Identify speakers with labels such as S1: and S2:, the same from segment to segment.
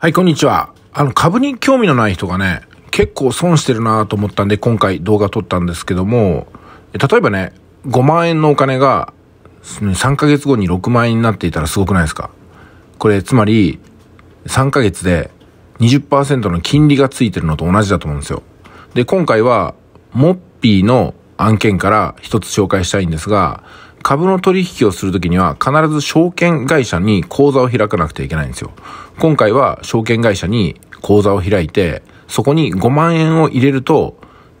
S1: はい、こんにちは。あの、株に興味のない人がね、結構損してるなと思ったんで、今回動画撮ったんですけども、例えばね、5万円のお金が、3ヶ月後に6万円になっていたらすごくないですかこれ、つまり、3ヶ月で20%の金利がついてるのと同じだと思うんですよ。で、今回は、モッピーの案件から一つ紹介したいんですが、株の取引をするときには必ず証券会社に口座を開かなくてはいけないんですよ。今回は証券会社に口座を開いて、そこに5万円を入れると、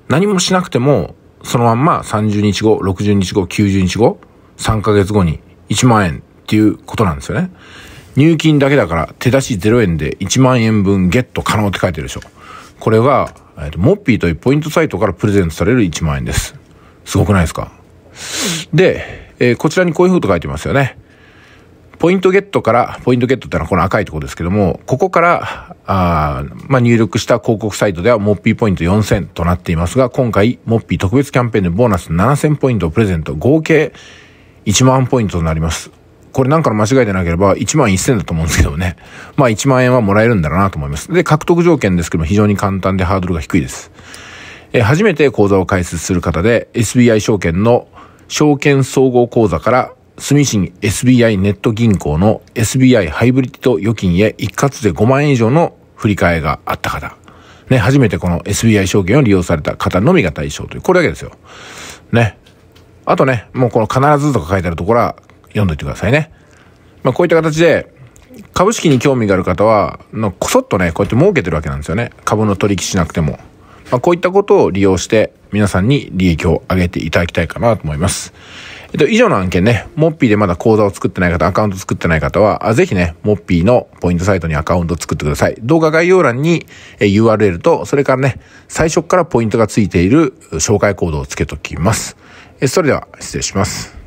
S1: 何もしなくても、そのまんま30日後、60日後、90日後、3ヶ月後に1万円っていうことなんですよね。入金だけだから手出し0円で1万円分ゲット可能って書いてるでしょ。これは、えっと、モッピーというポイントサイトからプレゼントされる1万円です。すごくないですかで、えー、こちらにこういう風と書いてますよね。ポイントゲットから、ポイントゲットってのはこの赤いとこですけども、ここから、あまあ、入力した広告サイトでは、モッピーポイント4000となっていますが、今回、モッピー特別キャンペーンでボーナス7000ポイントをプレゼント、合計1万ポイントとなります。これなんかの間違いでなければ1万1000だと思うんですけどもね。まあ1万円はもらえるんだろうなと思います。で、獲得条件ですけども非常に簡単でハードルが低いです。え初めて口座を開設する方で SBI 証券の証券総合口座から住信 SBI ネット銀行の SBI ハイブリッド預金へ一括で5万円以上の振り替えがあった方。ね、初めてこの SBI 証券を利用された方のみが対象という、これだけですよ。ね。あとね、もうこの必ずとか書いてあるところは読んどいてくださいね。まあこういった形で、株式に興味がある方は、こそっとね、こうやって儲けてるわけなんですよね。株の取引しなくても。まあ、こういったことを利用して皆さんに利益を上げていただきたいかなと思います。えっと、以上の案件ね、モッピーでまだ口座を作ってない方、アカウント作ってない方は、あぜひね、モッピーのポイントサイトにアカウント作ってください。動画概要欄に URL と、それからね、最初からポイントがついている紹介コードをつけときます。えそれでは、失礼します。